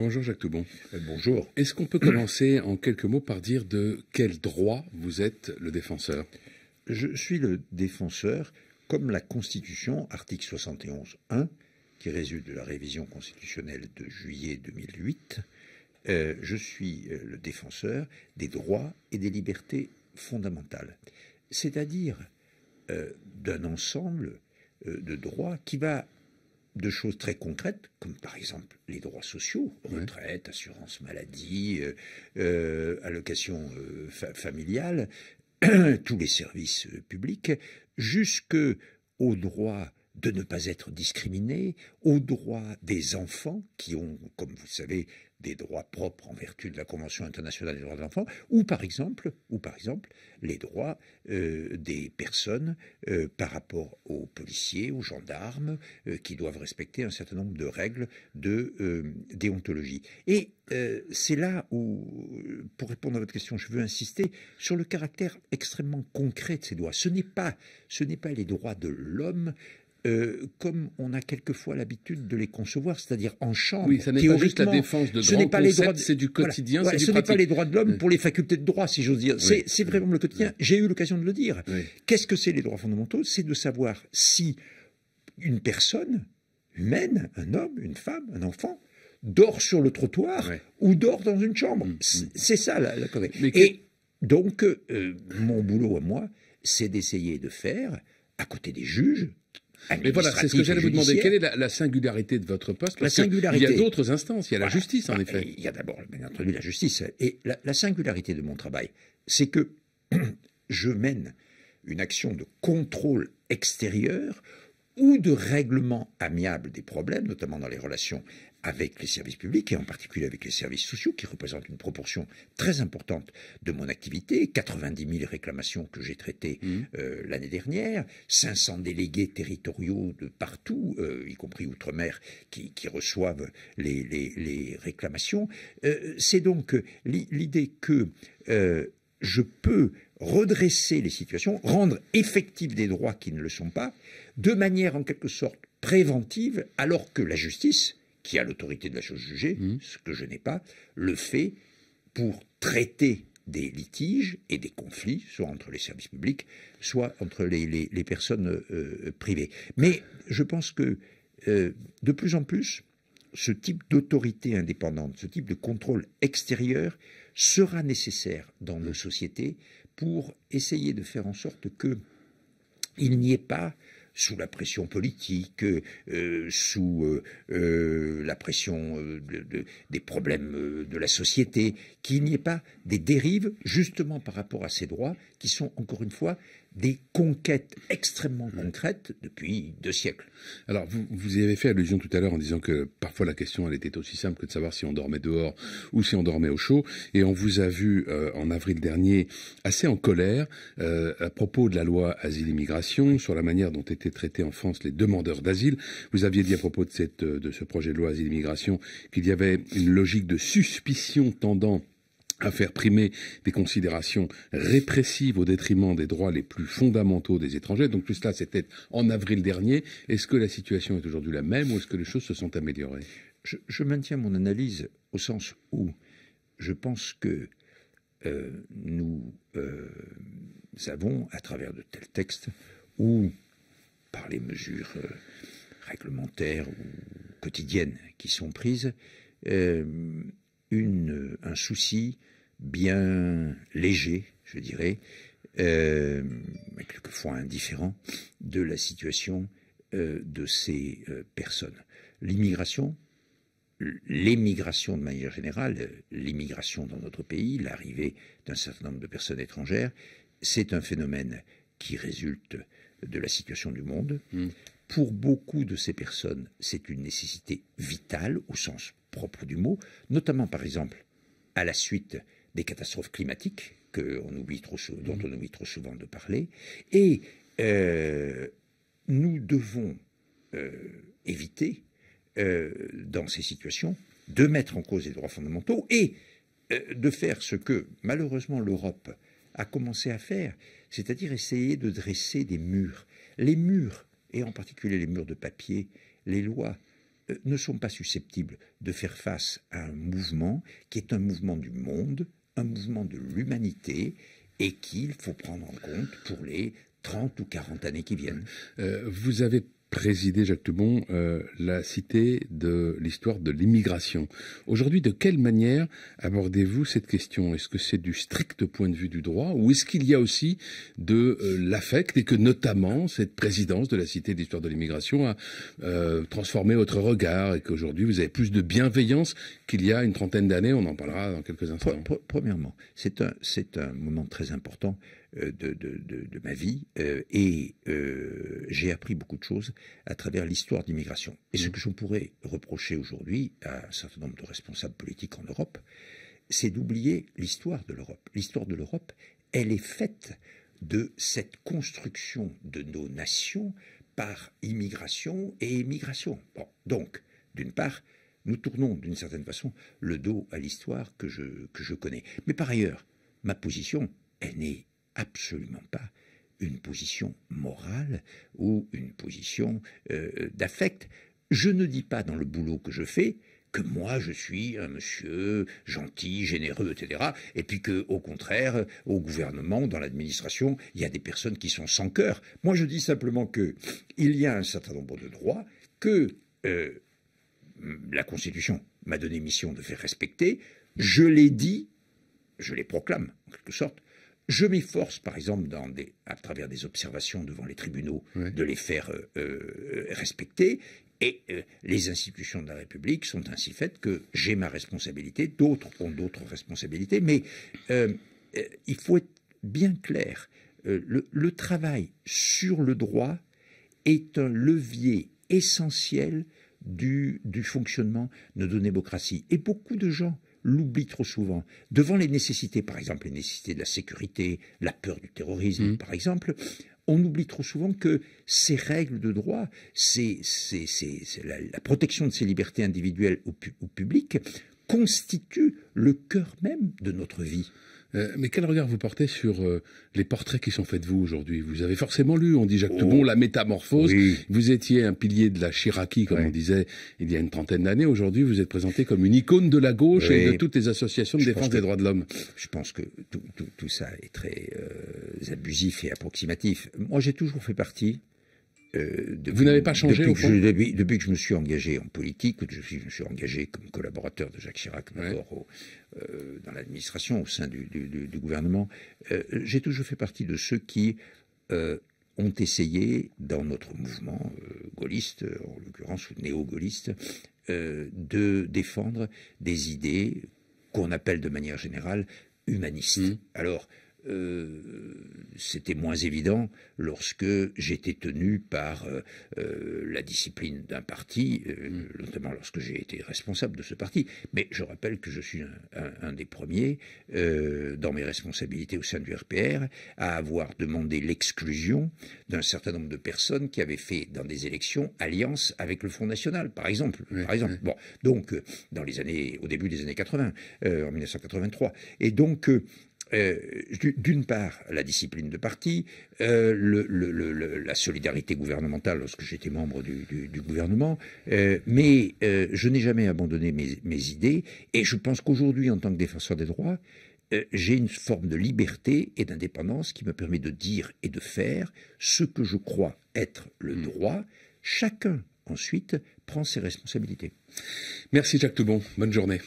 Bonjour Jacques Toubon. Euh, bonjour. Est-ce qu'on peut commencer en quelques mots par dire de quel droit vous êtes le défenseur Je suis le défenseur, comme la Constitution, article 71.1, qui résulte de la révision constitutionnelle de juillet 2008, euh, je suis euh, le défenseur des droits et des libertés fondamentales, c'est-à-dire d'un ensemble de droits qui va de choses très concrètes, comme par exemple les droits sociaux, retraite, assurance maladie, euh, euh, allocation euh, familiale, tous les services publics, jusque aux droits de ne pas être discriminés, aux droits des enfants, qui ont, comme vous le savez, des droits propres en vertu de la Convention internationale des droits de l'enfant, ou par exemple, ou par exemple les droits euh, des personnes euh, par rapport aux policiers, aux gendarmes, euh, qui doivent respecter un certain nombre de règles de déontologie. Et c'est là où, pour répondre à votre question, je veux insister sur le caractère extrêmement concret de ces droits. ce n'est pas les droits de l'homme, euh, comme on a quelquefois l'habitude de les concevoir, c'est-à-dire en chambre. Oui, ça n'est pas la défense de ce n'est les droits c'est du quotidien, ce n'est pas les droits de l'homme pour les facultés de droit, si j'ose dire. C'est vraiment le quotidien. J'ai eu l'occasion de le dire. Qu'est-ce que c'est les droits fondamentaux C'est de savoir si une personne humaine, un homme, une femme, un enfant, dort sur le trottoir ou dort dans une chambre. Mm, mm. C'est ça la, Et donc, euh, mon boulot à moi, c'est d'essayer de faire, à côté des juges, ah, Mais voilà, c'est ce que j'allais vous demander. Quelle est la, singularité de votre poste La singularité. Il y a d'autres instances. Il y a la justice, en bah, effet. Il y a d'abord, bien entendu, la justice. Et la singularité de mon travail, c'est que je mène une action de contrôle extérieur ou de règlement amiable des problèmes, notamment dans les relations avec les services publics et en particulier avec les services sociaux qui représentent une proportion très importante de mon activité, 90 000 réclamations que j'ai traitées mmh. euh, l'année dernière, 500 délégués territoriaux de partout, euh, y compris outre-mer, qui, reçoivent les, réclamations. Euh, c'est donc l'idée que je peux redresser les situations, rendre effectifs des droits qui ne le sont pas, de manière en quelque sorte préventive, alors que la justice, qui a l'autorité de la chose jugée, mmh. ce que je n'ai pas, le fait pour traiter des litiges et des conflits, soit entre les services publics, soit entre les, personnes euh, privées. Mais je pense que euh, de plus en plus, ce type d'autorité indépendante, ce type de contrôle extérieur sera nécessaire dans nos sociétés pour essayer de faire en sorte qu'il n'y ait pas sous la pression politique, euh, sous euh, euh, la pression de, des problèmes de la société, qu'il n'y ait pas des dérives justement par rapport à ces droits qui sont encore une fois des conquêtes extrêmement mmh. concrètes depuis deux siècles. Alors, vous, avez fait allusion tout à l'heure en disant que parfois la question, elle était aussi simple que de savoir si on dormait dehors ou si on dormait au chaud. Et on vous a vu en avril dernier assez en colère à propos de la loi Asile-Immigration, sur la manière dont était été en France les demandeurs d'asile. Vous aviez dit à propos de, cette, euh, de ce projet de loi asile immigration qu'il y avait une logique de suspicion tendant à faire primer des considérations répressives au détriment des droits les plus fondamentaux des étrangers. Donc tout cela, c'était en avril dernier. Est-ce que la situation est aujourd'hui la même ou est-ce que les choses se sont améliorées je, maintiens mon analyse au sens où je pense que euh, nous euh, avons, à travers de tels textes, où par les mesures euh, réglementaires ou quotidiennes qui sont prises, euh, un souci bien léger, je dirais, mais euh, quelquefois indifférent, de la situation de ces personnes. L'immigration, l'émigration de manière générale, l'immigration dans notre pays, l'arrivée d'un certain nombre de personnes étrangères, c'est un phénomène qui résulte de la situation du monde. Hmm. Pour beaucoup de ces personnes, c'est une nécessité vitale au sens propre du mot, notamment par exemple à la suite des catastrophes climatiques que oublie trop, dont hmm. on oublie trop souvent de parler. Et euh, nous devons euh, éviter, euh, dans ces situations, de mettre en cause les droits fondamentaux et de faire ce que, malheureusement, l'Europe a commencé à faire, c'est-à-dire essayer de dresser des murs. Les murs, et en particulier les murs de papier, les lois, euh, ne sont pas susceptibles de faire face à un mouvement qui est un mouvement du monde, un mouvement de l'humanité, et qu'il faut prendre en compte pour les 30 ou 40 années qui viennent. Euh, vous avez présidé, Jacques Toubon, euh, la cité de l'histoire de l'immigration. Aujourd'hui, de quelle manière abordez-vous cette question Est-ce que c'est du strict point de vue du droit ou est-ce qu'il y a aussi de euh, l'affect et que notamment cette présidence de la cité de l'histoire de l'immigration a euh, transformé votre regard et qu'aujourd'hui vous avez plus de bienveillance qu'il y a une trentaine d'années On en parlera dans quelques instants. Premièrement, c'est un, un moment très important. Euh, de, ma vie euh, et euh, j'ai appris beaucoup de choses à travers l'histoire d'immigration. Et ce mm. que je pourrais reprocher aujourd'hui à un certain nombre de responsables politiques en Europe, c'est d'oublier l'histoire de l'Europe. L'histoire de l'Europe, elle est faite de cette construction de nos nations par immigration et émigration. Bon, donc, d'une part, nous tournons d'une certaine façon le dos à l'histoire que je, que je connais. Mais par ailleurs, ma position, elle n'est absolument pas une position morale ou une position euh, d'affect. Je ne dis pas dans le boulot que je fais que moi je suis un monsieur gentil, généreux, etc. Et puis que, au contraire, au gouvernement, dans l'administration, il y a des personnes qui sont sans cœur. Moi je dis simplement que il y a un certain nombre de droits que euh, la Constitution m'a donné mission de faire respecter. Je les dis, je les proclame en quelque sorte, je m'efforce, par exemple, à travers des observations devant les tribunaux, de les faire euh, euh, respecter. Et euh, les institutions de la République sont ainsi faites que j'ai ma responsabilité, d'autres ont d'autres responsabilités, mais il faut être bien clair. Le, travail sur le droit est un levier essentiel du, du fonctionnement de nos démocraties. Et beaucoup de gens l'oublie trop souvent. Devant les nécessités, par exemple les nécessités de la sécurité, la peur du terrorisme, mm. par exemple, on oublie trop souvent que ces règles de droit, c'est la, protection de ces libertés individuelles ou, ou publiques, constituent le cœur même de notre vie. Euh, mais quel regard vous portez sur euh, les portraits qui sont faits de vous aujourd'hui Vous avez forcément lu, on dit Jacques oh. La Métamorphose. Vous étiez un pilier de la Chiraki, comme on disait il y a une trentaine d'années. Aujourd'hui, vous êtes présenté comme une icône de la gauche et de toutes les associations de défense des droits de l'homme. Je pense que tout, ça est très euh, abusif et approximatif. Moi, j'ai toujours fait partie euh, vous n'avez pas changé depuis, que je, depuis, que je me suis engagé en politique, je, me suis engagé comme collaborateur de Jacques Chirac, euh, dans l'administration, au sein du, gouvernement, euh, j'ai toujours fait partie de ceux qui ont essayé, dans notre mouvement gaulliste, en l'occurrence, néo-gaulliste, de défendre des idées qu'on appelle de manière générale humanistes. Mmh. Alors, euh, c'était moins évident lorsque j'étais tenu par euh, euh, la discipline d'un parti, mm. notamment lorsque j'ai été responsable de ce parti. Mais je rappelle que je suis un, des premiers, dans mes responsabilités au sein du RPR, à avoir demandé l'exclusion d'un certain nombre de personnes qui avaient fait, dans des élections, alliance avec le Front National, par exemple. par exemple. donc, dans les au début des années 80, en 1983. Et donc, euh, d'une part la discipline de parti, euh, la solidarité gouvernementale lorsque j'étais membre du, gouvernement, euh, mais je n'ai jamais abandonné mes, mes, idées et je pense qu'aujourd'hui, en tant que défenseur des droits, j'ai une forme de liberté et d'indépendance qui me permet de dire et de faire ce que je crois être le hmm. droit. Chacun, ensuite, prend ses responsabilités. Merci Jacques Toubon. Bonne journée.